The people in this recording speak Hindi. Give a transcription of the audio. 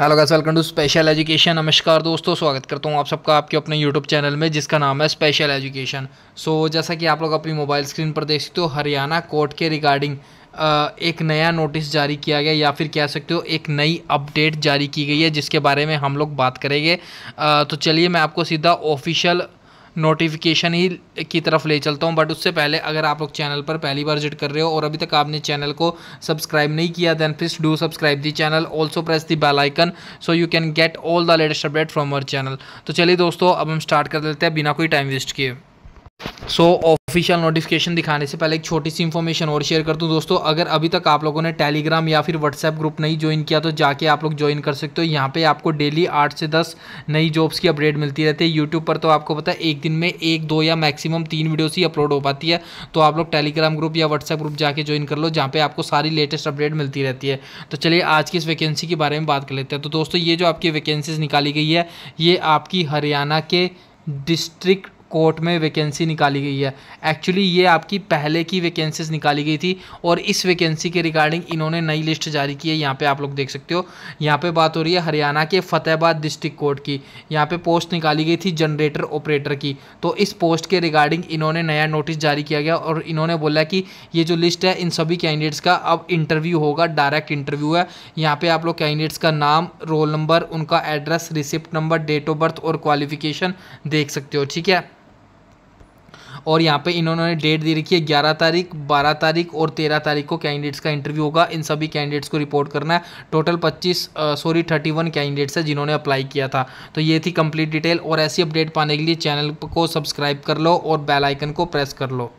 hello guys welcome to special education नमस्कार दोस्तों स्वागत करता हूँ आप सबका आपके अपने यूट्यूब चैनल में जिसका नाम है स्पेशल एजुकेशन सो जैसा कि आप लोग अपनी मोबाइल स्क्रीन पर देख सकते हो हरियाणा कोर्ट के रिगार्डिंग एक नया नोटिस जारी किया गया या फिर कह सकते हो एक नई अपडेट जारी की गई है जिसके बारे में हम लोग बात करेंगे तो चलिए मैं आपको सीधा ऑफिशियल नोटिफिकेशन ही की तरफ ले चलता हूँ बट उससे पहले अगर आप लोग चैनल पर पहली बार विजिट कर रहे हो और अभी तक आपने चैनल को सब्सक्राइब नहीं किया then please do subscribe the channel also press the bell icon so you can get all the latest update from our channel तो चलिए दोस्तों अब हम स्टार्ट कर लेते हैं बिना कोई टाइम वेस्ट किए सो ऑफिशियल नोटिफिकेशन दिखाने से पहले एक छोटी सी इन्फॉर्मेशन और शेयर कर दूँ दोस्तों अगर अभी तक आप लोगों ने टेलीग्राम या फिर व्हाट्सएप ग्रुप नहीं ज्वाइन किया तो जाके आप लोग ज्वाइन कर सकते हो यहाँ पे आपको डेली आठ से दस नई जॉब्स की अपडेट मिलती रहती है यूट्यूब पर तो आपको पता है एक दिन में एक दो या मैक्सिमम तीन वीडियोस ही अपलोड हो पाती है तो आप लोग टेलीग्राम ग्रुप या व्हाट्सएप ग्रुप जाके ज्वाइन कर लो जहाँ पर आपको सारी लेटेस्ट अपडेट मिलती रहती है तो चलिए आज की इस वैकेंसी के बारे में बात कर लेते हैं तो दोस्तों ये जो आपकी वैकेंसीज निकाली गई है ये आपकी हरियाणा के डिस्ट्रिक्ट कोर्ट में वैकेंसी निकाली गई है एक्चुअली ये आपकी पहले की वैकेंसीज निकाली गई थी और इस वैकेंसी के रिगार्डिंग इन्होंने नई लिस्ट जारी की है यहाँ पे आप लोग देख सकते हो यहाँ पे बात हो रही है हरियाणा के फतेहाबाद डिस्ट्रिक्ट कोर्ट की यहाँ पे पोस्ट निकाली गई थी जनरेटर ऑपरेटर की तो इस पोस्ट के रिगार्डिंग इन्होंने नया नोटिस जारी किया गया और इन्होंने बोला कि ये जो लिस्ट है इन सभी कैंडिडेट्स का अब इंटरव्यू होगा डायरेक्ट इंटरव्यू है यहाँ पर आप लोग कैंडिडेट्स का नाम रोल नंबर उनका address receipt number date of birth और क्वालिफिकेशन देख सकते हो ठीक है और यहाँ पे इन्होंने डेट दे रखी है ग्यारह तारीख बारह तारीख और तेरह तारीख को कैंडिडेट्स का इंटरव्यू होगा इन सभी कैंडिडेट्स को रिपोर्ट करना है टोटल पच्चीस सॉरी थर्टी वन कैंडिडेट्स है जिन्होंने अप्लाई किया था तो ये थी कंप्लीट डिटेल और ऐसी अपडेट पाने के लिए चैनल को सब्सक्राइब कर लो और बेलाइकन को प्रेस कर लो